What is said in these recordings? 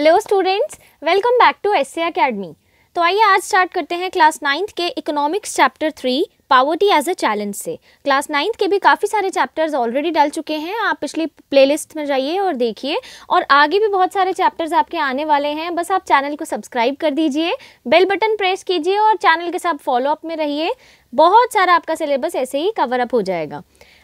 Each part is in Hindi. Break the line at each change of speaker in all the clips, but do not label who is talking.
hello students welcome back to S academy तो आइए आज स्टार्ट करते हैं क्लास नाइन्थ के economics chapter three poverty as a challenge से क्लास नाइन्थ के भी काफ़ी सारे चैप्टर्स ऑलरेडी डल चुके हैं आप पिछली प्लेलिस्ट में जाइए और देखिए और आगे भी बहुत सारे चैप्टर्स आपके आने वाले हैं बस आप चैनल को सब्सक्राइब कर दीजिए बेल बटन प्रेस कीजिए और चैनल के साथ फॉलोअप में रहिए बहुत सारा आपका सिलेबस ऐसे ही कवर अप हो जाएगा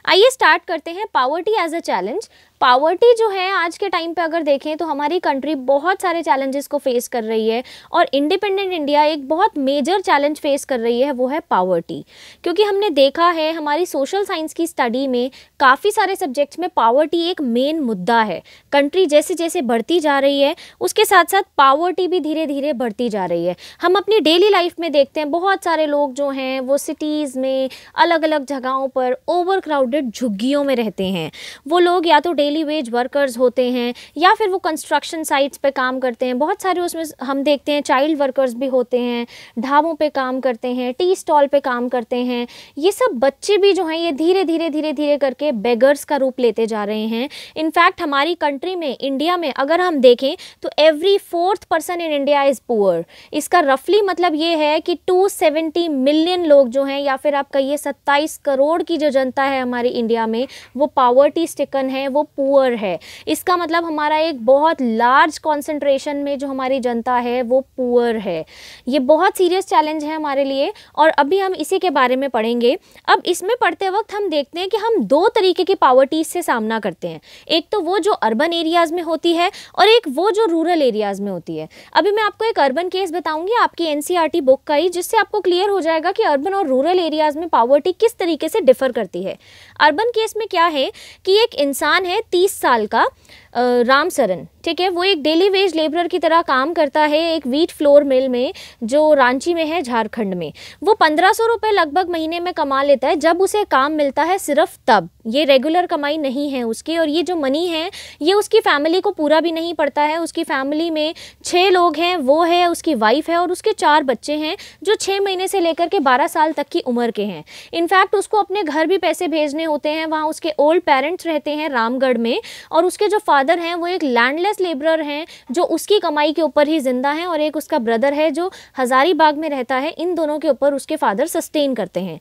आइए स्टार्ट करते हैं poverty as a challenge poverty जो है आज के टाइम पे अगर देखें तो हमारी कंट्री बहुत सारे चैलेंजेस को फेस कर रही है और इंडिपेंडेंट इंडिया एक बहुत मेजर चैलेंज फेस कर रही है वो है पावर्टी क्योंकि हमने देखा है हमारी सोशल साइंस की स्टडी में काफ़ी सारे सब्जेक्ट्स में पावर्टी एक मेन मुद्दा है कंट्री जैसे जैसे बढ़ती जा रही है उसके साथ साथ पावर्टी भी धीरे धीरे बढ़ती जा रही है हम अपनी डेली लाइफ में देखते हैं बहुत सारे लोग जो हैं वो सिटीज़ में अलग अलग जगहों पर ओवर क्राउडेड झुग्गियों में रहते हैं वो लोग या तो डेली वेज वर्कर्स होते हैं या फिर वो कंस्ट्रक्शन साइट्स पर काम करते हैं बहुत सारे उसमें हम देखते हैं चाइल्ड वर्कर्स भी होते हैं ढाबों पर काम करते हैं टी स्टॉल पर काम करते हैं ये सब बच्चे भी जो हैं ये धीरे धीरे धीरे धीरे करके बेगर्स का रूप लेते जा रहे हैं इनफैक्ट हमारी कंट्री कंट्री में इंडिया में अगर हम देखें तो every fourth person in India is poor इसका रफली मतलब ये है कि 270 मिलियन लोग जो हैं या फिर आप कहिए 27 करोड़ की जो जनता है हमारी इंडिया में वो पावर्टी स्टिकन है वो पुअर है इसका मतलब हमारा एक बहुत लार्ज कॉन्सेंट्रेशन में जो हमारी जनता है वो पुअर है ये बहुत सीरियस चैलेंज है हमारे लिए और अभी हम इसी के बारे में पढ़ेंगे अब इसमें पढ़ते वक्त हम देखते हैं कि हम दो तरीके की पावर्टीज से सामना करते हैं एक तो वो जो अर्बन एरियाज़ में होती है और एक वो जो रूरल एरियाज़ में होती है अभी मैं आपको एक अर्बन केस बताऊंगी आपकी एनसीईआरटी बुक e का ही जिससे आपको क्लियर हो जाएगा कि अर्बन और रूरल एरियाज़ में पावर्टी किस तरीके से डिफ़र करती है अर्बन केस में क्या है कि एक इंसान है तीस साल का राम सरन ठीक है वो एक डेली वेज लेबरर की तरह काम करता है एक वीट फ्लोर मिल में जो रांची में है झारखंड में वो पंद्रह सौ रुपये लगभग महीने में कमा लेता है जब उसे काम मिलता है सिर्फ तब ये रेगुलर कमाई नहीं है उसकी और ये जो मनी है ये उसकी फैमिली को पूरा भी नहीं पड़ता है उसकी फैमिली में छः लोग हैं वो है उसकी वाइफ है और उसके चार बच्चे हैं जो छः महीने से लेकर के बारह साल तक की उम्र के हैं इनफैक्ट उसको अपने घर भी पैसे भेजने होते हैं वहाँ उसके ओल्ड पेरेंट्स रहते हैं रामगढ़ में और उसके जो फादर फादर हैं वो एक लैंडलेस लेबरर हैं जो उसकी कमाई के ऊपर ही जिंदा हैं और एक उसका ब्रदर है जो हज़ारीबाग में रहता है इन दोनों के ऊपर उसके फादर सस्टेन करते हैं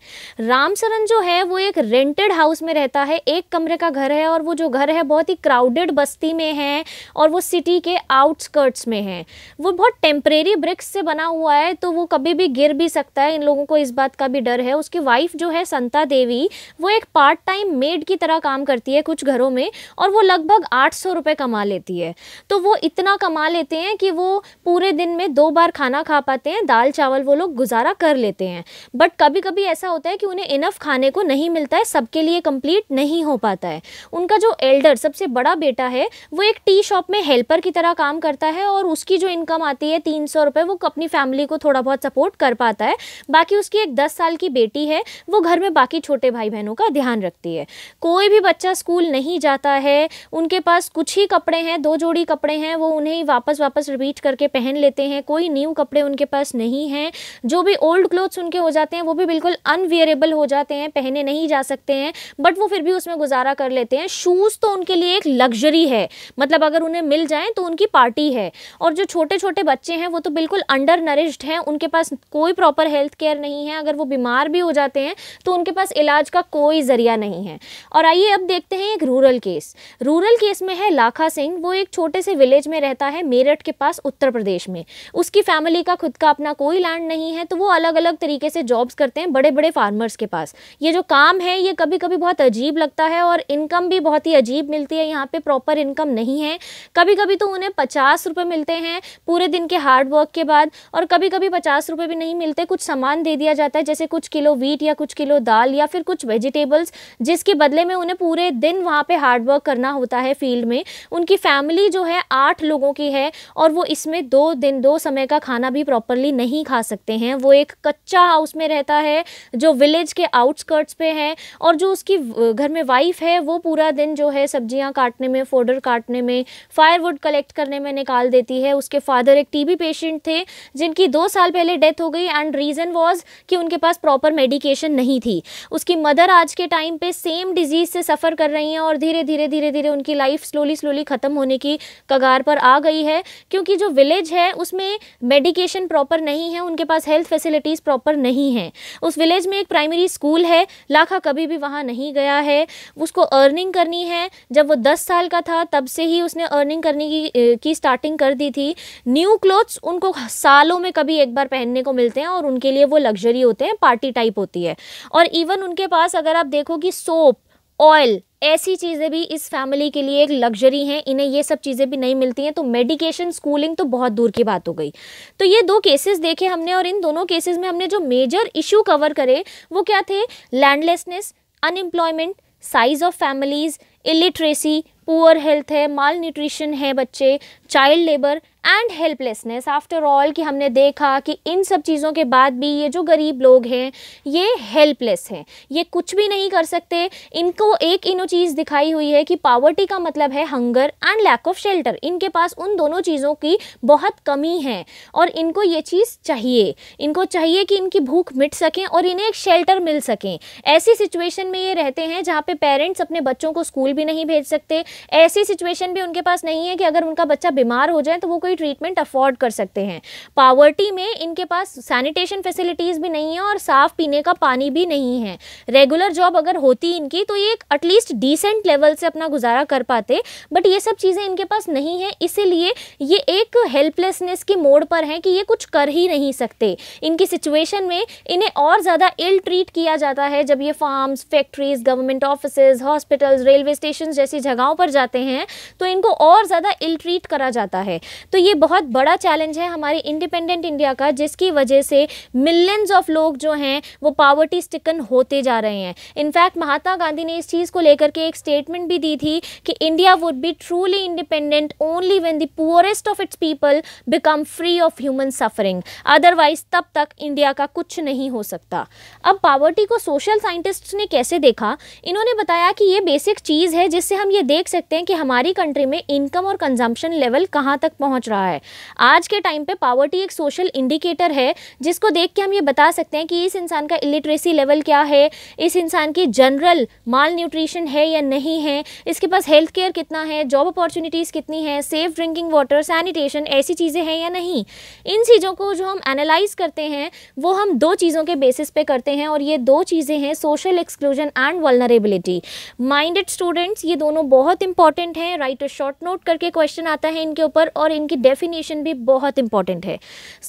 रामसरन जो है वो एक रेंटेड हाउस में रहता है एक कमरे का घर है और वो जो घर है बहुत ही क्राउडेड बस्ती में है और वो सिटी के आउटस्कर्ट्स में है वो बहुत टेम्परेरी ब्रिक्स से बना हुआ है तो वो कभी भी गिर भी सकता है इन लोगों को इस बात का भी डर है उसकी वाइफ जो है संता देवी वो एक पार्ट टाइम मेड की तरह काम करती है कुछ घरों में और वो लगभग आठ सौ रुपए कमा लेती है तो वो इतना कमा लेते हैं कि वो पूरे दिन में दो बार खाना खा पाते हैं दाल चावल वो लोग गुजारा कर लेते हैं बट कभी कभी ऐसा होता है कि उन्हें इनफ खाने को नहीं मिलता है सबके लिए कंप्लीट नहीं हो पाता है उनका जो एल्डर सबसे बड़ा बेटा है वो एक टी शॉप में हेल्पर की तरह काम करता है और उसकी जो इनकम आती है तीन सौ रुपये वो अपनी फैमिली को थोड़ा बहुत सपोर्ट कर पाता है बाकी उसकी एक दस साल की बेटी है वो घर में बाकी छोटे भाई बहनों का ध्यान रखती है कोई भी बच्चा स्कूल नहीं जाता है उनके पास कुछ कुछ ही कपड़े हैं दो जोड़ी कपड़े हैं वो उन्हें वापस वापस रिपीट करके पहन लेते हैं कोई न्यू कपड़े उनके पास नहीं हैं जो भी ओल्ड क्लोथ्स उनके हो जाते हैं वो भी बिल्कुल अनवेरेबल हो जाते हैं पहने नहीं जा सकते हैं बट वो फिर भी उसमें गुजारा कर लेते हैं शूज़ तो उनके लिए एक लग्जरी है मतलब अगर उन्हें मिल जाए तो उनकी पार्टी है और जो छोटे छोटे बच्चे हैं वो तो बिल्कुल अंडर नरिश्ड हैं उनके पास कोई प्रॉपर हेल्थ केयर नहीं है अगर वो बीमार भी हो जाते हैं तो उनके पास इलाज का कोई ज़रिया नहीं है और आइए अब देखते हैं एक रूरल केस रूरल केस में है है लाखा सिंह वो एक छोटे से विलेज में रहता है मेरठ के पास उत्तर प्रदेश में उसकी फैमिली का खुद का अपना कोई लैंड नहीं है तो वो अलग अलग तरीके से जॉब्स करते हैं बड़े बड़े फार्मर्स के पास ये जो काम है ये कभी कभी बहुत अजीब लगता है और इनकम भी बहुत ही अजीब मिलती है यहाँ पे प्रॉपर इनकम नहीं है कभी कभी तो उन्हें पचास रुपये मिलते हैं पूरे दिन के हार्ड वर्क के बाद और कभी कभी पचास रुपये भी नहीं मिलते कुछ सामान दे दिया जाता है जैसे कुछ किलो वीट या कुछ किलो दाल या फिर कुछ वेजिटेबल्स जिसके बदले में उन्हें पूरे दिन वहाँ पर हार्ड वर्क करना होता है फील्ड में में उनकी फैमिली जो है आठ लोगों की है और वो इसमें दो दिन दो समय का खाना भी प्रॉपरली नहीं खा सकते हैं वो एक कच्चा हाउस में रहता है जो विलेज के आउटस्कर्ट्स पे है और जो उसकी घर में वाइफ है वो पूरा दिन जो है सब्जियां काटने में फोडर काटने में फायरवुड कलेक्ट करने में निकाल देती है उसके फादर एक टीबी पेशेंट थे जिनकी दो साल पहले डेथ हो गई एंड रीज़न वॉज कि उनके पास प्रॉपर मेडिकेशन नहीं थी उसकी मदर आज के टाइम पे सेम डिजीज़ से सफ़र कर रही हैं और धीरे धीरे धीरे धीरे उनकी लाइफ स्लो स्लोली स्लोली ख़त्म होने की कगार पर आ गई है क्योंकि जो विलेज है उसमें मेडिकेशन प्रॉपर नहीं है उनके पास हेल्थ फैसिलिटीज़ प्रॉपर नहीं है उस विलेज में एक प्राइमरी स्कूल है लाखा कभी भी वहाँ नहीं गया है उसको अर्निंग करनी है जब वो दस साल का था तब से ही उसने अर्निंग करने की की स्टार्टिंग कर दी थी न्यू क्लोथ्स उनको सालों में कभी एक बार पहनने को मिलते हैं और उनके लिए वो लग्जरी होते हैं पार्टी टाइप होती है और इवन उनके पास अगर आप देखो कि सोप ऑयल ऐसी चीज़ें भी इस फैमिली के लिए एक लग्जरी हैं इन्हें ये सब चीज़ें भी नहीं मिलती हैं तो मेडिकेशन स्कूलिंग तो बहुत दूर की बात हो गई तो ये दो केसेस देखे हमने और इन दोनों केसेस में हमने जो मेजर इशू कवर करे वो क्या थे landlessness unemployment size of families illiteracy poor health है माल न्यूट्रिशन है बच्चे child labour and helplessness after all कि हमने देखा कि इन सब चीज़ों के बाद भी ये जो गरीब लोग हैं ये हेल्पलेस हैं ये कुछ भी नहीं कर सकते इनको एक इनो चीज़ दिखाई हुई है कि पावर्टी का मतलब है hunger and lack of shelter इनके पास उन दोनों चीज़ों की बहुत कमी है और इनको ये चीज़ चाहिए इनको चाहिए कि इनकी भूख मिट सकें और इन्हें एक शेल्टर मिल सकें ऐसी सिचुएशन में ये रहते हैं जहाँ पे पेरेंट्स अपने बच्चों को स्कूल भी नहीं भेज सकते ऐसी सिचुएशन भी उनके पास नहीं है कि अगर उनका बच्चा बीमार हो जाए तो वो कोई भी ट्रीटमेंट अफोर्ड कर सकते हैं पावर्टी में इनके पास सैनिटेशन फैसिलिटीज़ भी नहीं है और साफ़ पीने का पानी भी नहीं है रेगुलर जॉब अगर होती इनकी तो ये एटलीस्ट डिसेंट लेवल से अपना गुजारा कर पाते बट ये सब चीज़ें इनके पास नहीं है इसीलिए ये एक हेल्पलेसनेस के मोड पर हैं कि ये कुछ कर ही नहीं सकते इनकी सिचुएशन में इन्हें और ज़्यादा इल ट्रीट किया जाता है जब ये farms factories government office hospitals railway station जैसी जगहों पर जाते हैं तो इनको और ज़्यादा इल ट्रीट करा जाता है तो ये बहुत बड़ा चैलेंज है हमारे इंडिपेंडेंट इंडिया का जिसकी वजह से मिलियंस ऑफ लोग जो हैं वो पावर्टी स्टिकन होते जा रहे हैं इनफैक्ट महात्मा गांधी ने इस चीज़ को लेकर के एक स्टेटमेंट भी दी थी कि India would be truly independent only when the poorest of its people become free of human suffering otherwise तब तक इंडिया का कुछ नहीं हो सकता अब पावर्टी को सोशल साइंटिस्ट ने कैसे देखा इन्होंने बताया कि ये बेसिक चीज़ है जिससे हम ये देख सकते हैं कि हमारी कंट्री में इनकम और कंजम्पशन लेवल कहाँ तक पहुँच रहा रहा है आज के टाइम पे पावर्टी एक सोशल इंडिकेटर है जिसको देख के हम ये बता सकते हैं कि इस इंसान का इलिटरेसी लेवल क्या है इस इंसान की जनरल माल न्यूट्रिशन है या नहीं है इसके पास हेल्थ केयर कितना है जॉब अपॉर्चुनिटीज़ कितनी है सेफ ड्रिंकिंग वाटर सैनिटेशन ऐसी चीज़ें हैं या नहीं इन चीज़ों को जो हम एनालाइज करते हैं वो हम दो चीज़ों के बेसिस पे करते हैं और ये दो चीज़ें हैं social exclusion and vulnerability minded students ये दोनों बहुत इंपॉर्टेंट हैं राइट अ शॉर्ट नोट करके क्वेश्चन आता है इनके ऊपर और इनकी की डेफिनेशन भी बहुत इंपॉर्टेंट है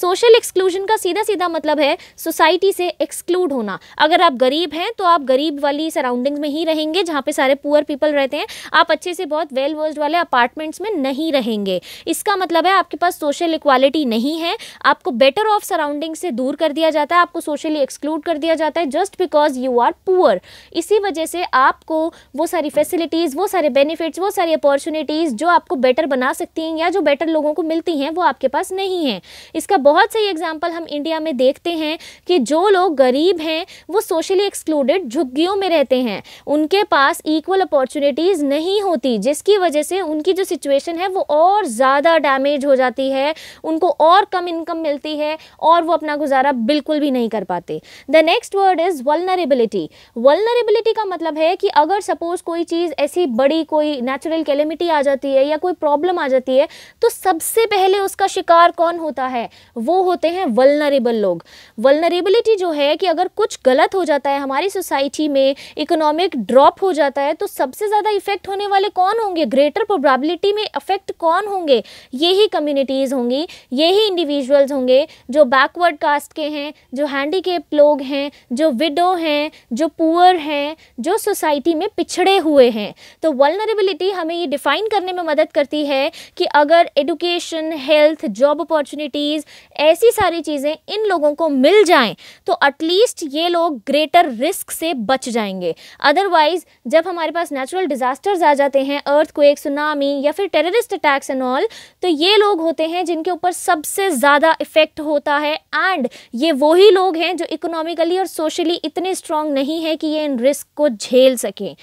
सोशल एक्सक्लूजन का सीधा सीधा मतलब है सोसाइटी से एक्सक्लूड होना अगर आप गरीब हैं तो आप गरीब वाली सराउंडिंग्स में ही रहेंगे जहाँ पे सारे पुअर पीपल रहते हैं आप अच्छे से बहुत वेल वर्ल्ड वाले अपार्टमेंट्स में नहीं रहेंगे इसका मतलब है आपके पास सोशल इक्वालिटी नहीं है आपको बेटर ऑफ सराउंडिंग से दूर कर दिया जाता है आपको सोशली एक्सक्लूड कर दिया जाता है just because you are poor इसी वजह से आपको वो सारी फैसिलिटीज़ वो सारे बेनिफिट्स वो सारी अपॉर्चुनिटीज़ जो आपको बेटर बना सकती हैं या जो बेटर लोगों को मिलती हैं वो आपके पास नहीं है इसका बहुत सही एग्जाम्पल हम इंडिया में देखते हैं कि जो लोग गरीब हैं वो सोशली एक्सक्लूडेड झुग्गियों में रहते हैं उनके पास इक्वल अपॉर्चुनिटीज़ नहीं होती जिसकी वजह से उनकी जो सिचुएशन है वो और ज़्यादा डैमेज हो जाती है उनको और कम इनकम मिलती है और वो अपना गुजारा बिल्कुल भी नहीं कर पाते the next word is vulnerability vulnerability का मतलब है कि अगर सपोज कोई चीज़ ऐसी बड़ी कोई नेचुरल कैलेमिटी आ जाती है या कोई प्रॉब्लम आ जाती है तो सबसे सबसे पहले उसका शिकार कौन होता है वो होते हैं वलनरेबल लोग वलनरेबिलिटी जो है कि अगर कुछ गलत हो जाता है हमारी सोसाइटी में इकोनॉमिक ड्रॉप हो जाता है तो सबसे ज़्यादा इफेक्ट होने वाले कौन होंगे ग्रेटर प्रोबेबिलिटी में अफेक्ट कौन होंगे यही कम्युनिटीज़ होंगी यही इंडिविजुअल्स होंगे जो बैकवर्ड कास्ट के हैं जो हैंडीकेप लोग हैं जो विडो हैं जो पुअर हैं जो सोसाइटी में पिछड़े हुए हैं तो वलनरेबिलिटी हमें ये डिफ़ाइन करने में मदद करती है कि अगर एडुके एजुकेशन हेल्थ जॉब अपॉर्चुनिटीज़ ऐसी सारी चीज़ें इन लोगों को मिल जाएं तो एटलीस्ट ये लोग ग्रेटर रिस्क से बच जाएंगे अदरवाइज़ जब हमारे पास नेचुरल डिज़ास्टर्स आ जाते हैं अर्थ को एक सुनामी या फिर टेररिस्ट अटैक्स एंड ऑल तो ये लोग होते हैं जिनके ऊपर सबसे ज़्यादा इफ़ेक्ट होता है एंड ये वही लोग हैं जो इकोनॉमिकली और सोशली इतने स्ट्रांग नहीं है कि ये इन रिस्क को झेल सकें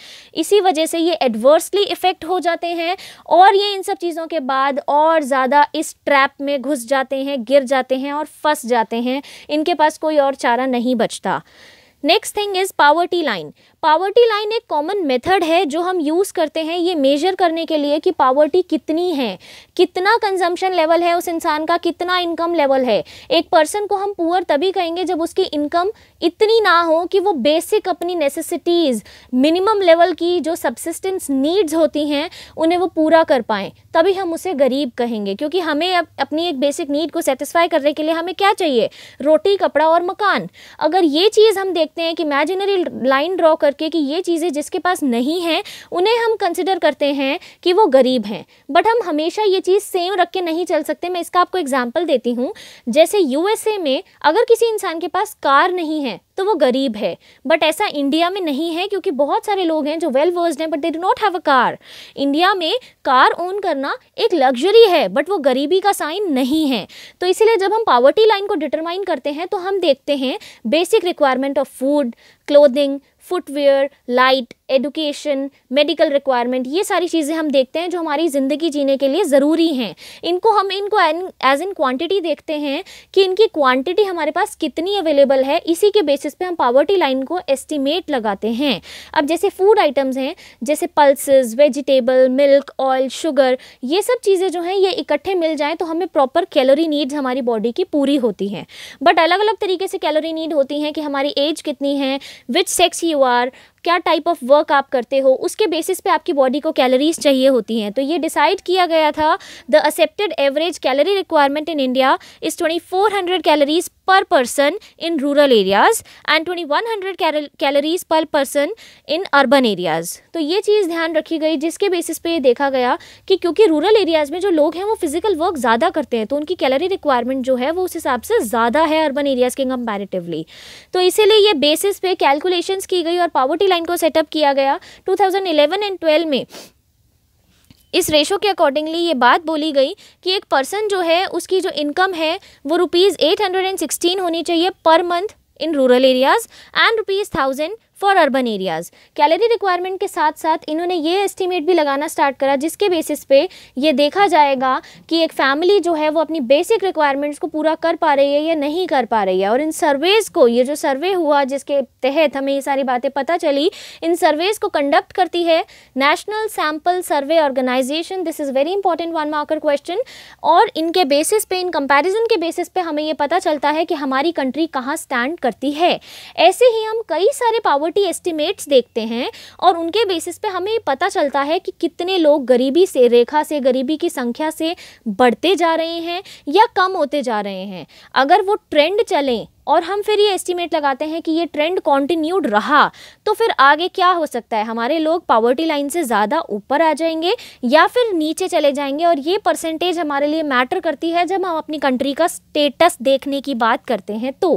इसी वजह से ये एडवर्सली इफ़ेक्ट हो जाते हैं और ये इन सब चीज़ों के बाद और ज़्यादा ज़्यादा इस ट्रैप में घुस जाते हैं गिर जाते हैं और फंस जाते हैं इनके पास कोई और चारा नहीं बचता next thing is poverty line poverty line एक कॉमन मेथड है जो हम यूज़ करते हैं ये मेजर करने के लिए कि पावर्टी कितनी है कितना कंजम्पशन लेवल है उस इंसान का कितना इनकम लेवल है एक पर्सन को हम पुअर तभी कहेंगे जब उसकी इनकम इतनी ना हो कि वो बेसिक अपनी नेसेसिटीज़ मिनिमम लेवल की जो सब्सिस्टेंस नीड्स होती हैं उन्हें वो पूरा कर पाएँ तभी हम उसे गरीब कहेंगे क्योंकि हमें अपनी एक बेसिक नीड को सेटिस्फाई करने के लिए हमें क्या चाहिए रोटी कपड़ा और मकान अगर ये चीज़ हम देखते हैं कि इमेजिनरी लाइन ड्रॉ कर करके कि ये चीज़ें जिसके पास नहीं हैं उन्हें हम कंसिडर करते हैं कि वो गरीब हैं बट हम हमेशा ये चीज़ सेम रख के नहीं चल सकते मैं इसका आपको एग्जाम्पल देती हूँ जैसे यूएसए में अगर किसी इंसान के पास कार नहीं है तो वो गरीब है बट ऐसा इंडिया में नहीं है क्योंकि बहुत सारे लोग हैं जो वेल वर्ज हैं but they do not have a car India में कार ओन करना एक लग्जरी है बट वो गरीबी का साइन नहीं है तो इसीलिए जब हम पावर्टी लाइन को डिटरमाइन करते हैं तो हम देखते हैं basic requirement of food clothing footwear, light, education medical requirement ये सारी चीज़ें हम देखते हैं जो हमारी ज़िंदगी जीने के लिए ज़रूरी हैं इनको हम इनको एज इन क्वान्टिटी देखते हैं कि इनकी क्वान्टिटी हमारे पास कितनी अवेलेबल है इसी के बेसिस पे हम पावर्टी लाइन को एस्टिमेट लगाते हैं अब जैसे फूड आइटम्स हैं जैसे pulses vegetable milk oil sugar ये सब चीज़ें जो हैं ये इकट्ठे मिल जाएँ तो हमें प्रॉपर कैलोरी नीड्स हमारी बॉडी की पूरी होती हैं बट अलग अलग तरीके से कैलोरी नीड होती हैं कि हमारी एज कितनी है विच सेक्स यू आर क्या टाइप ऑफ वर्क आप करते हो उसके बेसिस पे आपकी बॉडी को कैलोरीज चाहिए होती हैं तो ये डिसाइड किया गया था the accepted average calorie requirement in India is twenty four hundred calories per person in rural areas and twenty one hundred calories per person in urban areas तो ये चीज़ ध्यान रखी गई जिसके बेसिस पे देखा गया कि क्योंकि रूरल एरियाज़ में जो लोग हैं वो फिजिकल वर्क ज़्यादा करते हैं तो उनकी कैलोरी रिक्वायरमेंट जो है वो उस हिसाब से ज़्यादा है अर्बन एरियाज़ के कंपेरेटिवली तो इसीलिए ये बेसिस पे कैलकुलेशंस की गई और पावर्टी लाइन को सेटअप किया गया 2011 एंड 12 में इस रेशो के अकॉर्डिंगली ये बात बोली गई कि एक पर्सन जो है उसकी जो इनकम है वो रुपीज़ एट हंड्रेड एंड होनी चाहिए per month in rural areas and rupees thousand for urban areas calorie requirement के साथ साथ इन्होंने ये एस्टिमेट भी लगाना स्टार्ट करा जिसके बेसिस पे ये देखा जाएगा कि एक फैमिली जो है वो अपनी बेसिक रिक्वायरमेंट्स को पूरा कर पा रही है या नहीं कर पा रही है और इन सर्वेज़ को ये जो सर्वे हुआ जिसके तहत हमें ये सारी बातें पता चली इन सर्वेज़ को कंडक्ट करती है National Sample Survey Organisation this is very important one marker question और इनके बेसिस पे इन कंपैरिजन के बेसिस पे हमें ये पता चलता है कि हमारी कंट्री कहाँ स्टैंड करती है ऐसे ही हम कई सारे पावर पॉवर्टी एस्टिमेट्स देखते हैं और उनके बेसिस पे हमें पता चलता है कि कितने लोग गरीबी से रेखा से गरीबी की संख्या से बढ़ते जा रहे हैं या कम होते जा रहे हैं अगर वो ट्रेंड चलें और हम फिर ये एस्टिमेट लगाते हैं कि ये ट्रेंड कॉन्टिन्यूड रहा तो फिर आगे क्या हो सकता है हमारे लोग पावर्टी लाइन से ज़्यादा ऊपर आ जाएंगे या फिर नीचे चले जाएंगे और ये परसेंटेज हमारे लिए मैटर करती है जब हम अपनी कंट्री का स्टेटस देखने की बात करते हैं तो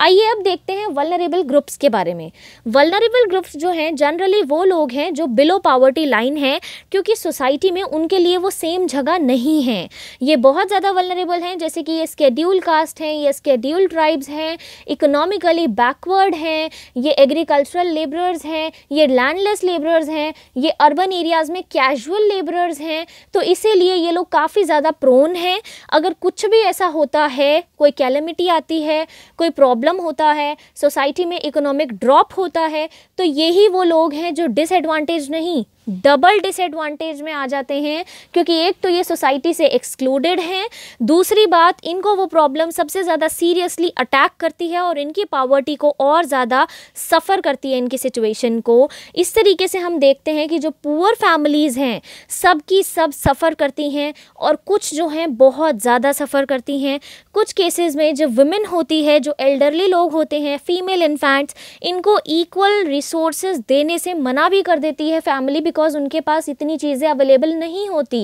आइए अब देखते हैं वलनरेबल ग्रुप्स के बारे में वलनरेबल ग्रुप्स जो हैं जनरली वो लोग हैं जो बिलो पावर्टी लाइन हैं क्योंकि सोसाइटी में उनके लिए वो सेम जगह नहीं है ये बहुत ज़्यादा वलनरेबल हैं जैसे कि ये स्केड्यूल कास्ट हैं ये स्केड्यूल ट्राइब्स हैं इकोनॉमिकली बैकवर्ड हैं ये एग्रीकल्चरल लेबरर्स हैं ये लैंडलेस लेबरर्स हैं ये अर्बन एरियाज़ में कैजुअल लेबरर्स हैं तो इसीलिए ये लोग काफ़ी ज़्यादा प्रोन हैं अगर कुछ भी ऐसा होता है कोई कैलमिटी आती है कोई प्रॉब्लम प्रॉब्लम होता है सोसाइटी में इकोनॉमिक ड्रॉप होता है तो यही वो लोग हैं जो डिसएडवांटेज नहीं डबल डिसएडवांटेज में आ जाते हैं क्योंकि एक तो ये सोसाइटी से एक्सक्लूडेड हैं दूसरी बात इनको वो प्रॉब्लम सबसे ज़्यादा सीरियसली अटैक करती है और इनकी पावर्टी को और ज़्यादा सफ़र करती है इनकी सिचुएशन को इस तरीके से हम देखते हैं कि जो पुअर फैमिलीज़ हैं सब की सब सफ़र करती हैं और कुछ जो हैं बहुत ज़्यादा सफ़र करती हैं कुछ केसेस में जो वुमेन होती है जो एल्डरली लोग होते हैं फीमेल इन्फेंट्स इनको इक्वल रिसोर्सेज देने से मना भी कर देती है फैमिली बिकॉज बिकॉज उनके पास इतनी चीज़ें अवेलेबल नहीं होती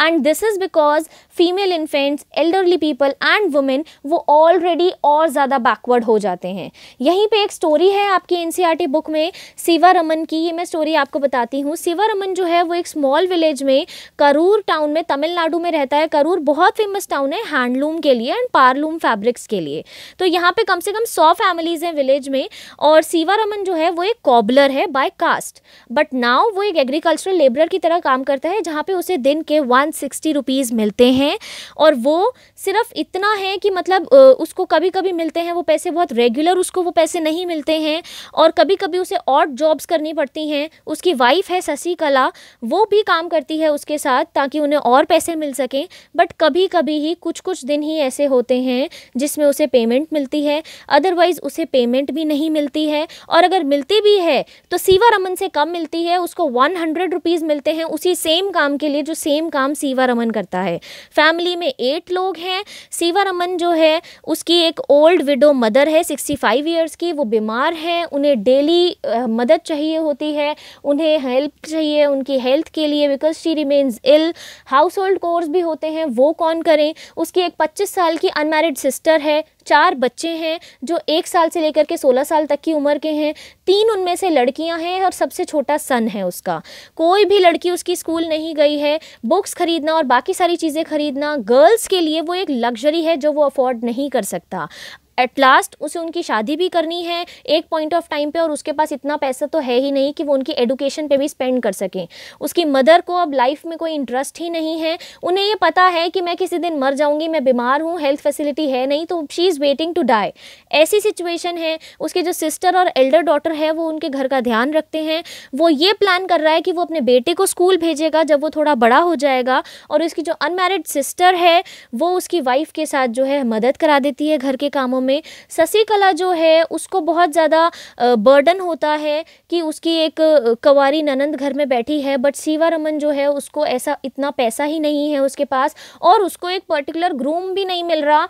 and this is because female infants elderly people and women वो ऑलरेडी और ज़्यादा बैकवर्ड हो जाते हैं यहीं पे एक स्टोरी है आपकी एन बुक e में सिवा रमन की ये मैं स्टोरी आपको बताती हूँ सिवा रमन जो है वो एक स्मॉल विलेज में करूर टाउन में तमिलनाडु में रहता है करूर बहुत फेमस टाउन है हैंडलूम के लिए एंड पारलूम फैब्रिक्स के लिए तो यहाँ पे कम से कम सौ फैमिलीज़ हैं विलेज में और सिवा रमन जो है वो एक कॉबलर है बाय कास्ट बट नाउ वो एक एग्रीकल्चरल लेबरर की तरह काम करता है जहाँ पे उसे दिन के वन सिक्सटी रुपीज़ मिलते हैं और वो सिर्फ इतना है कि मतलब उसको कभी कभी मिलते हैं वो पैसे बहुत रेगुलर उसको वो पैसे नहीं मिलते हैं और कभी कभी उसे और जॉब्स करनी पड़ती हैं उसकी वाइफ है शशिकला कला वो भी काम करती है उसके साथ ताकि उन्हें और पैसे मिल सकें बट कभी कभी ही कुछ कुछ दिन ही ऐसे होते हैं जिसमें उसे पेमेंट मिलती है अदरवाइज़ उसे पेमेंट भी नहीं मिलती है और अगर मिलती भी है तो सीवा रमन से कम मिलती है उसको वन वन हंड्रेड रुपीज़ मिलते हैं उसी सेम काम के लिए जो सेम काम सीवा रमन करता है फैमिली में एट लोग हैं सीवा रमन जो है उसकी एक ओल्ड विडो मदर है सिक्सटी फाइव ईयर्स की वो बीमार है उन्हें डेली मदद चाहिए होती है उन्हें हेल्प चाहिए उनकी हेल्थ के लिए because she remains ill household chores भी होते हैं वो कौन करें उसकी एक पच्चीस साल की अनमेरिड सिस्टर है चार बच्चे हैं जो एक साल से लेकर के सोलह साल तक की उम्र के हैं तीन उनमें से लड़कियां हैं और सबसे छोटा सन है उसका कोई भी लड़की उसकी स्कूल नहीं गई है बुक्स खरीदना और बाकी सारी चीज़ें खरीदना गर्ल्स के लिए वो एक लग्जरी है जो वो अफोर्ड नहीं कर सकता एट लास्ट उसे उनकी शादी भी करनी है एक पॉइंट ऑफ टाइम पे और उसके पास इतना पैसा तो है ही नहीं कि वो उनकी एडुकेशन पे भी स्पेंड कर सकें उसकी मदर को अब लाइफ में कोई इंटरेस्ट ही नहीं है उन्हें ये पता है कि मैं किसी दिन मर जाऊँगी मैं बीमार हूँ हेल्थ फैसिलिटी है नहीं तो she is waiting to die ऐसी सिचुएशन है उसके जो सिस्टर और एल्डर डॉटर है वो उनके घर का ध्यान रखते हैं वो ये प्लान कर रहा है कि वो अपने बेटे को स्कूल भेजेगा जब वो थोड़ा बड़ा हो जाएगा और उसकी जो अनमेरिड सिस्टर है वो उसकी वाइफ के साथ जो है मदद करा देती है घर के कामों में शशिकला जो है उसको बहुत ज़्यादा बर्डन होता है कि उसकी एक कवारी ननंद घर में बैठी है बट सीवा रमन जो है उसको ऐसा इतना पैसा ही नहीं है उसके पास और उसको एक पर्टिकुलर ग्रूम भी नहीं मिल रहा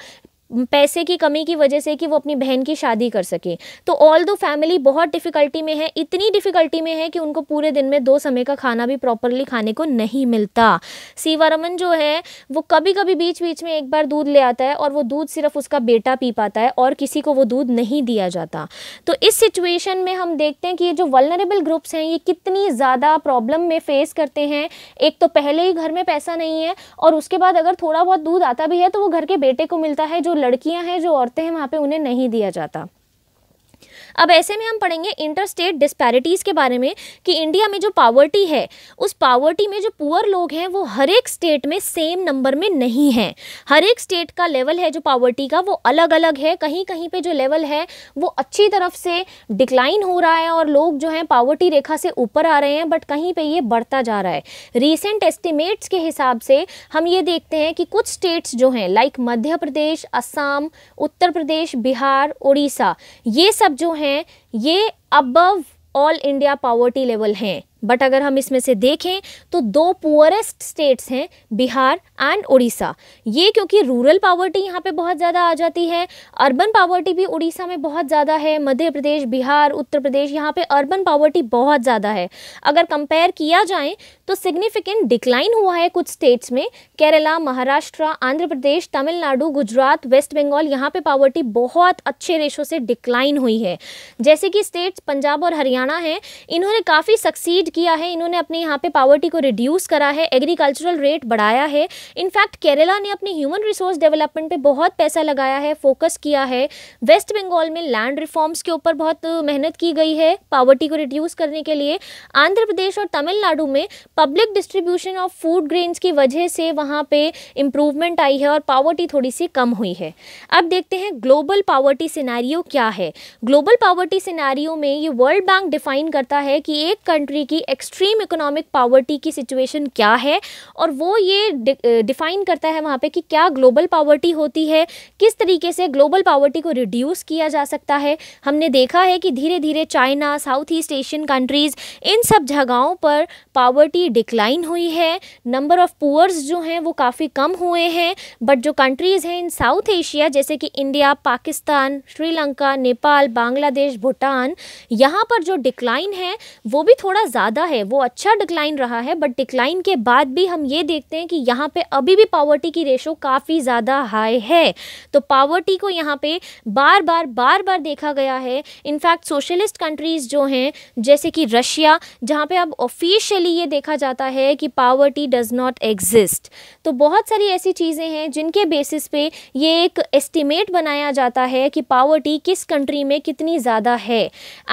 पैसे की कमी की वजह से कि वो अपनी बहन की शादी कर सके तो ऑल दो फैमिली बहुत डिफ़िकल्टी में है इतनी डिफ़िकल्टी में है कि उनको पूरे दिन में दो समय का खाना भी प्रॉपरली खाने को नहीं मिलता सीवारमन जो है वो कभी कभी बीच बीच में एक बार दूध ले आता है और वो दूध सिर्फ उसका बेटा पी पाता है और किसी को वो दूध नहीं दिया जाता तो इस सिचुएशन में हम देखते हैं कि ये जो वलनरेबल ग्रुप्स हैं ये कितनी ज़्यादा प्रॉब्लम में फेस करते हैं एक तो पहले ही घर में पैसा नहीं है और उसके बाद अगर थोड़ा बहुत दूध आता भी है तो वो घर के बेटे को मिलता है जो लड़कियां हैं जो औरतें हैं वहाँ पे उन्हें नहीं दिया जाता अब ऐसे में हम पढ़ेंगे इंटर स्टेट डिस्पैरिटीज़ के बारे में कि इंडिया में जो पावर्टी है उस पावर्टी में जो पुअर लोग हैं वो हर एक स्टेट में सेम नंबर में नहीं हैं हर एक स्टेट का लेवल है जो पावर्टी का वो अलग अलग है कहीं कहीं पे जो लेवल है वो अच्छी तरफ से डिक्लाइन हो रहा है और लोग जो हैं पावर्टी रेखा से ऊपर आ रहे हैं बट कहीं पर ये बढ़ता जा रहा है रिसेंट एस्टिमेट्स के हिसाब से हम ये देखते हैं कि कुछ स्टेट्स जो हैं लाइक मध्य प्रदेश असम उत्तर प्रदेश बिहार उड़ीसा ये सब जो हैं है ये above all India poverty level हैं बट अगर हम इसमें से देखें तो दो पुअरेस्ट स्टेट्स हैं बिहार एंड उड़ीसा ये क्योंकि रूरल पावर्टी यहाँ पे बहुत ज़्यादा आ जाती है अर्बन पावर्टी भी उड़ीसा में बहुत ज़्यादा है मध्य प्रदेश बिहार उत्तर प्रदेश यहाँ पे अर्बन पावर्टी बहुत ज़्यादा है अगर कंपेयर किया जाए तो सिग्निफिकेंट डिक्लाइन हुआ है कुछ स्टेट्स में केरला महाराष्ट्र आंध्र प्रदेश तमिलनाडु गुजरात वेस्ट बंगाल यहाँ पर पावर्टी बहुत अच्छे रेशो से डिक्लाइन हुई है जैसे कि स्टेट्स पंजाब और हरियाणा हैं इन्होंने काफ़ी सक्सीड किया है इन्होंने अपने यहाँ पे पावर्टी को रिड्यूस करा है एग्रीकल्चरल रेट बढ़ाया है इनफैक्ट केरला ने अपने ह्यूमन रिसोर्स डेवलपमेंट पे बहुत पैसा लगाया है फोकस किया है वेस्ट बंगाल में लैंड रिफॉर्म्स के ऊपर बहुत मेहनत की गई है पावर्टी को रिड्यूस करने के लिए आंध्र प्रदेश और तमिलनाडु में public distribution of food grains की वजह से वहाँ पर इम्प्रूवमेंट आई है और पावर्टी थोड़ी सी कम हुई है अब देखते हैं ग्लोबल पावर्टी सिनारियो क्या है ग्लोबल पावर्टी सिनारियो में ये वर्ल्ड बैंक डिफाइन करता है कि एक कंट्री की एक्सट्रीम इकोनॉमिक पावर्टी की सिचुएशन क्या है और वो ये डिफाइन करता है वहाँ पे कि क्या ग्लोबल पावर्टी होती है किस तरीके से ग्लोबल पावर्टी को रिड्यूस किया जा सकता है हमने देखा है कि धीरे धीरे China south east Asian countries इन सब जगहों पर पावर्टी डिक्लाइन हुई है नंबर ऑफ़ पुअर्स जो हैं वो काफ़ी कम हुए हैं बट जो कंट्रीज़ हैं इन साउथ एशिया जैसे कि इंडिया पाकिस्तान श्रीलंका नेपाल बांग्लादेश भूटान यहाँ पर जो डिक्लाइन है वो भी थोड़ा ज़्यादा ज़्यादा है वो अच्छा डिक्लाइन रहा है बट डिक्लाइन के बाद भी हम ये देखते हैं कि यहाँ पे अभी भी पावर्टी की रेशो काफ़ी ज़्यादा हाई है तो पावर्टी को यहाँ पे बार बार बार बार देखा गया है इनफैक्ट सोशलिस्ट कंट्रीज़ जो हैं जैसे कि रशिया जहाँ पे अब ऑफिशियली ये देखा जाता है कि पावर्टी डज़ नॉट एग्जिस्ट तो बहुत सारी ऐसी चीज़ें हैं जिनके बेसिस पे ये एक एस्टिमेट बनाया जाता है कि पावर्टी किस कंट्री में कितनी ज़्यादा है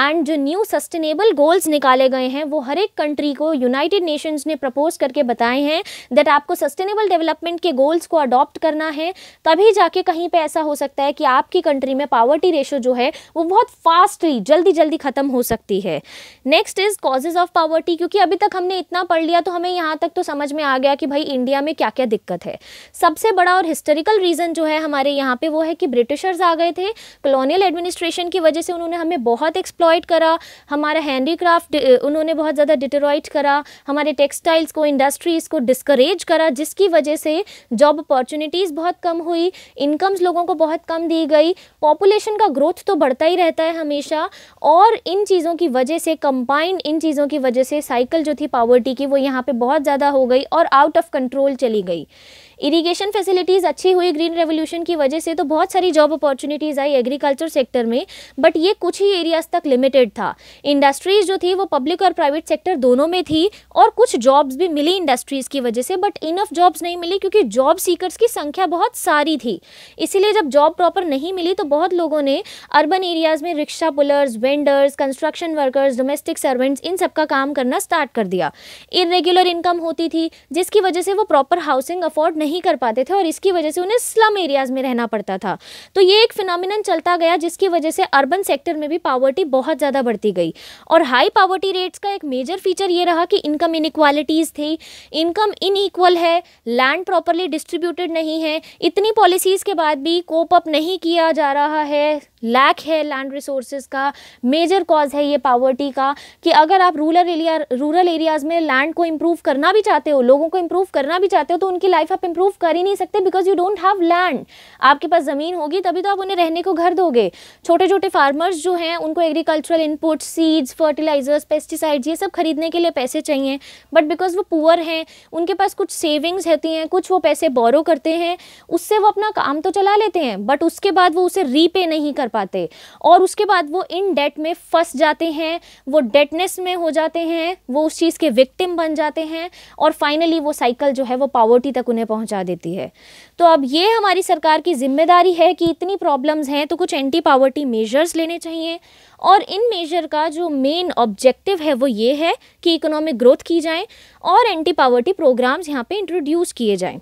एंड जो न्यू सस्टेनेबल गोल्स निकाले गए हैं वो हर एक कंट्री को यूनाइटेड नेशंस ने प्रपोज करके बताए हैं दैट आपको सस्टेनेबल डेवलपमेंट के गोल्स को अडॉप्ट करना है तभी जाके कहीं पे ऐसा हो सकता है कि आपकी कंट्री में पावर्टी रेशो जो है वो बहुत फास्टली जल्दी जल्दी ख़त्म हो सकती है next is causes of poverty क्योंकि अभी तक हमने इतना पढ़ लिया तो हमें यहाँ तक तो समझ में आ गया कि भाई इंडिया में क्या क्या दिक्कत है सबसे बड़ा और हिस्टोरिकल रीज़न जो है हमारे यहाँ पे वो है कि ब्रिटिशर्स आ गए थे कॉलोनियल एडमिनिस्ट्रेशन की वजह से उन्होंने हमें बहुत एक्सप्लॉयट करा हमारा हैंडीक्राफ्ट उन्होंने बहुत बहुत ज़्यादा डिटेरॉइट करा हमारे टेक्सटाइल्स को इंडस्ट्रीज़ को डिस्करेज करा जिसकी वजह से जॉब अपॉर्चुनिटीज़ बहुत कम हुई इनकम्स लोगों को बहुत कम दी गई पॉपुलेशन का ग्रोथ तो बढ़ता ही रहता है हमेशा और इन चीज़ों की वजह से कंबाइंड इन चीज़ों की वजह से साइकिल जो थी पावर्टी की वो यहाँ पर बहुत ज़्यादा हो गई और आउट ऑफ कंट्रोल चली गई इरिगेशन फैसिलिटीज़ अच्छी हुई ग्रीन रेवोल्यूशन की वजह से तो बहुत सारी जॉब अपॉर्चुनिटीज़ आई एग्रीकल्चर सेक्टर में बट ये कुछ ही एरियाज तक लिमिटेड था इंडस्ट्रीज़ जो थी वो पब्लिक और प्राइवेट सेक्टर दोनों में थी और कुछ जॉब्स भी मिली इंडस्ट्रीज़ की वजह से बट इनफ जॉब्स नहीं मिली क्योंकि जॉब सीकरस की संख्या बहुत सारी थी इसीलिए जब जॉब प्रॉपर नहीं मिली तो बहुत लोगों ने अर्बन एरियाज़ में rickshaw pullers vendors construction workers domestic servants इन सब का काम करना स्टार्ट कर दिया इरेगुलर इनकम होती थी जिसकी वजह से वो प्रॉपर हाउसिंग अफोर्ड नहीं नहीं कर पाते थे और इसकी वजह से उन्हें स्लम एरियाज़ में रहना पड़ता था तो ये एक फिनमिन चलता गया जिसकी वजह से अर्बन सेक्टर में भी पावर्टी बहुत ज़्यादा बढ़ती गई और हाई पावर्टी रेट्स का एक मेजर फीचर ये रहा कि इनकम इनक्वालिटीज़ थी इनकम इनईक्वल है लैंड प्रॉपरली डिस्ट्रीब्यूटेड नहीं है इतनी पॉलिसीज़ के बाद भी कोप अप नहीं किया जा रहा है लैक है लैंड रिसोर्सेज का मेजर कॉज है ये पावर्टी का कि अगर आप रूरल एरिया रूरल एरियाज़ में लैंड को इम्प्रूव करना भी चाहते हो लोगों को इम्प्रूव करना भी चाहते हो तो उनकी लाइफ आप इम्प्रूव कर ही नहीं सकते because you don't have land आपके पास ज़मीन होगी तभी तो आप उन्हें रहने को घर दोगे छोटे छोटे फार्मर्स जो हैं उनको agricultural input seeds fertilisers pesticides ये सब खरीदने के लिए पैसे चाहिए बट बिकॉज वो पुअर हैं उनके पास कुछ सेविंग्स रहती हैं कुछ वो पैसे बोरो करते हैं उससे वो अपना काम तो चला लेते हैं बट उसके बाद वो उसे रीपे नहीं कर पाते और उसके बाद वो इन डेट में फंस जाते हैं वो डेटनेस में हो जाते हैं वो उस चीज़ के विक्टिम बन जाते हैं और फाइनली वो साइकिल जो है वो पावर्टी तक उन्हें पहुंचा देती है तो अब ये हमारी सरकार की जिम्मेदारी है कि इतनी प्रॉब्लम्स हैं तो कुछ एंटी पावर्टी मेजर्स लेने चाहिए और इन मेजर का जो मेन ऑब्जेक्टिव है वो ये है कि इकोनॉमिक ग्रोथ की जाए और एंटी पावर्टी प्रोग्राम्स यहाँ पे इंट्रोड्यूस किए जाएँ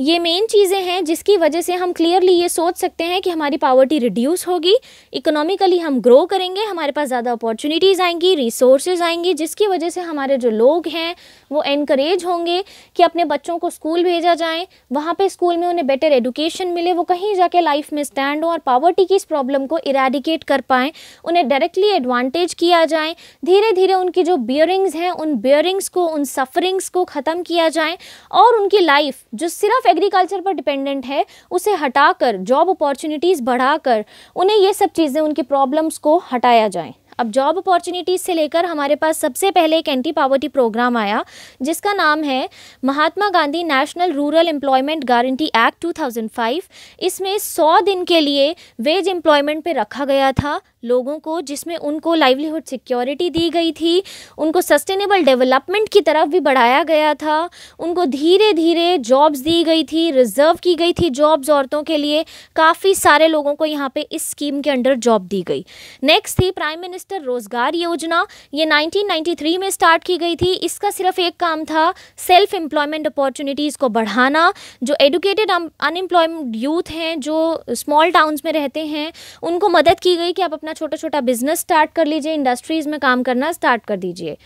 ये मेन चीज़ें हैं जिसकी वजह से हम क्लियरली ये सोच सकते हैं कि हमारी पावर्टी रिड्यूस होगी इकोनॉमिकली हम ग्रो करेंगे हमारे पास ज़्यादा अपॉर्चुनिटीज़ आएंगी रिसोर्सेज आएंगी जिसकी वजह से हमारे जो लोग हैं वो इनक्रेज होंगे कि अपने बच्चों को स्कूल भेजा जाए वहाँ पर स्कूल में उन्हें बेटर एडुकेशन मिले वो कहीं जाके लाइफ में स्टैंड हो और पावर्टी की इस प्रॉब्लम को इराडिकेट कर पाएँ उन्हें डायरेक्टली एडवांटेज किया जाए धीरे धीरे उनकी जो बियरिंग्स हैं उन बियरिंग्स को उन सफरिंग्स को ख़त्म किया जाए और उनकी लाइफ जो सिर्फ सिर्फ एग्रीकल्चर पर डिपेंडेंट है उसे हटाकर जॉब अपॉर्चुनिटीज़ बढ़ाकर उन्हें ये सब चीज़ें उनकी प्रॉब्लम्स को हटाया जाए अब जॉब अपॉर्चुनिटीज़ से लेकर हमारे पास सबसे पहले एक एंटी पावर्टी प्रोग्राम आया जिसका नाम है Mahatma Gandhi national rural employment guarantee act 2005 इसमें 100 दिन के लिए वेज एम्प्लॉयमेंट पे रखा गया था लोगों को जिसमें उनको लाइवलीहुड सिक्योरिटी दी गई थी उनको सस्टेनेबल डेवलपमेंट की तरफ भी बढ़ाया गया था उनको धीरे धीरे जॉब्स दी गई थी रिजर्व की गई थी जॉब्स औरतों के लिए काफ़ी सारे लोगों को यहाँ पे इस स्कीम के अंडर जॉब दी गई नेक्स्ट थी प्राइम मिनिस्टर रोजगार योजना ये 1993 में स्टार्ट की गई थी इसका सिर्फ एक काम था सेल्फ एम्प्लॉयमेंट अपॉर्चुनिटीज़ को बढ़ाना जो एडुकेटेड अनएम्प्लॉयड यूथ हैं जो स्मॉल टाउन्स में रहते हैं उनको मदद की गई कि आप अपना छोटा छोटा बिजनेस स्टार्ट कर लीजिए इंडस्ट्रीज़ में काम करना स्टार्ट कर दीजिए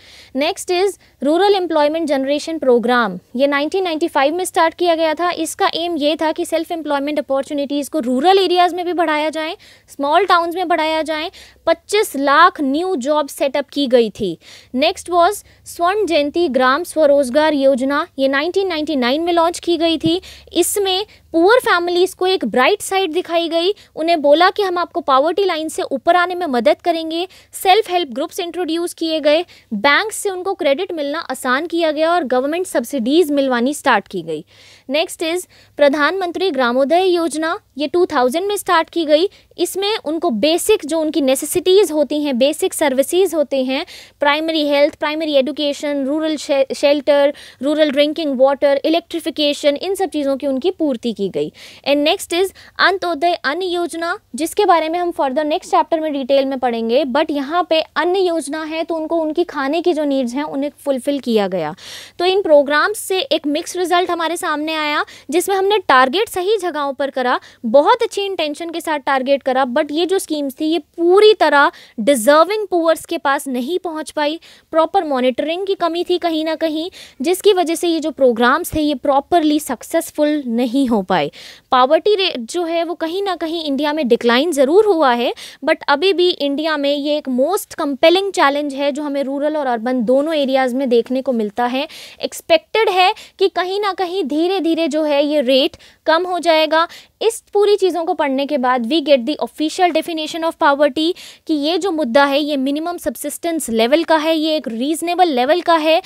next is rural employment generation programme ये 1995 में स्टार्ट किया गया था इसका एम ये था कि सेल्फ एम्प्लॉयमेंट अपॉर्चुनिटीज़ को रूरल एरियाज़ में भी बढ़ाया जाए स्मॉल टाउन्स में बढ़ाया जाए पच्चीस लाख न्यू जॉब सेटअप की गई थी नेक्स्ट वॉज स्वर्ण जयंती ग्राम स्वरोजगार योजना ये 1999 में लॉन्च की गई थी इसमें पुअर फैमिलीज़ को एक ब्राइट साइड दिखाई गई उन्हें बोला कि हम आपको पावर्टी लाइन से ऊपर आने में मदद करेंगे सेल्फ हेल्प ग्रुप्स इंट्रोड्यूस किए गए बैंक से उनको क्रेडिट मिलना आसान किया गया और गवर्नमेंट सब्सिडीज़ मिलवानी स्टार्ट की गई नेक्स्ट इज़ प्रधानमंत्री ग्रामोदय योजना ये 2000 में स्टार्ट की गई इसमें उनको बेसिक जो उनकी नेसेसिटीज़ होती हैं बेसिक सर्विसेज होते हैं primary health primary education rural shelter rural drinking water electrification इन सब चीज़ों की उनकी पूर्ति की गई एंड नेक्स्ट इज़ अंत्योदय अन्न योजना जिसके बारे में हम फर्दर नेक्स्ट चैप्टर में डिटेल में पढ़ेंगे बट यहाँ पर अन्य योजना है तो उनको उनकी खाने की जो नीड्स हैं उन्हें फुलफ़िल किया गया तो इन प्रोग्राम्स से एक मिक्स रिजल्ट हमारे सामने आया जिसमें हमने टारगेट सही जगहों पर करा बहुत अच्छी इंटेंशन के साथ टारगेट करा बट ये जो स्कीम्स थी ये पूरी तरह डिजर्विंग पुअर्स के पास नहीं पहुंच पाई प्रॉपर मॉनिटरिंग की कमी थी कहीं ना कहीं जिसकी वजह से ये जो प्रोग्राम्स थे ये प्रॉपरली सक्सेसफुल नहीं हो पाए पावर्टी रेट जो है वो कहीं ना कहीं इंडिया में डिक्लाइन ज़रूर हुआ है बट अभी भी इंडिया में ये एक मोस्ट कंपेलिंग चैलेंज है जो हमें रूरल और अर्बन दोनों एरियाज़ में देखने को मिलता है एक्सपेक्टेड है कि कहीं ना कहीं धीरे धीरे जो है ये रेट कम हो जाएगा इस पूरी चीज़ों को पढ़ने के बाद we get the official definition of poverty कि ये जो मुद्दा है ये मिनिमम सब्सिस्टेंस लेवल का है ये एक रीजनेबल लेवल का है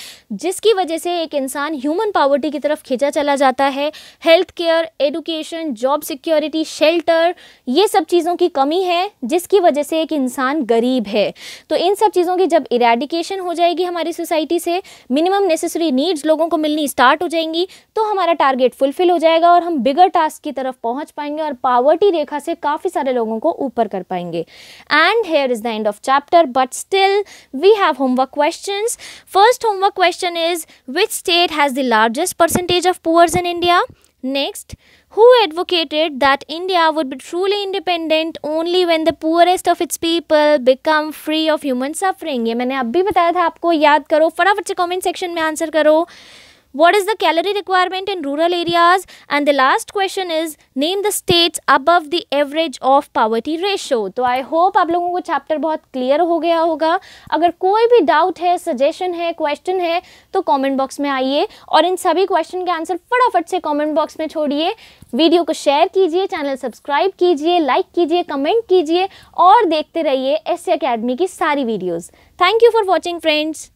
जिसकी वजह से एक इंसान ह्यूमन पावर्टी की तरफ खींचा चला जाता है health care education job security shelter ये सब चीज़ों की कमी है जिसकी वजह से एक इंसान गरीब है तो इन सब चीज़ों की जब इरेडिकेशन हो जाएगी हमारी सोसाइटी से मिनिमम नेसेसरी नीड्स लोगों को मिलनी स्टार्ट हो जाएंगी तो हमारा टारगेट फुलफिल हो जाएगा और हम बिगर टास्क की तरफ पहुँच पहुंच पाएंगे और पावर्टी रेखा से काफ़ी सारे लोगों को ऊपर कर पाएंगे and here is the end of chapter but still we have homework question first homework question is which state has the largest percentage of poors in India next who advocated that India would be truly independent only when the poorest of its people become free of human suffering ये मैंने अब भी बताया था आपको याद करो फटाफट से कॉमेंट सेक्शन में आंसर करो what is the calorie requirement in rural areas and the last question is name the states above the average of poverty ratio तो आई होप आप लोगों को चैप्टर बहुत क्लियर हो गया होगा अगर कोई भी डाउट है सजेशन है क्वेश्चन है तो कमेंट बॉक्स में आइए और इन सभी क्वेश्चन के आंसर फटाफट से कमेंट बॉक्स में छोड़िए वीडियो को शेयर कीजिए चैनल सब्सक्राइब कीजिए लाइक कीजिए कमेंट कीजिए और देखते रहिए एस अकेडमी की सारी videos thank you for watching friends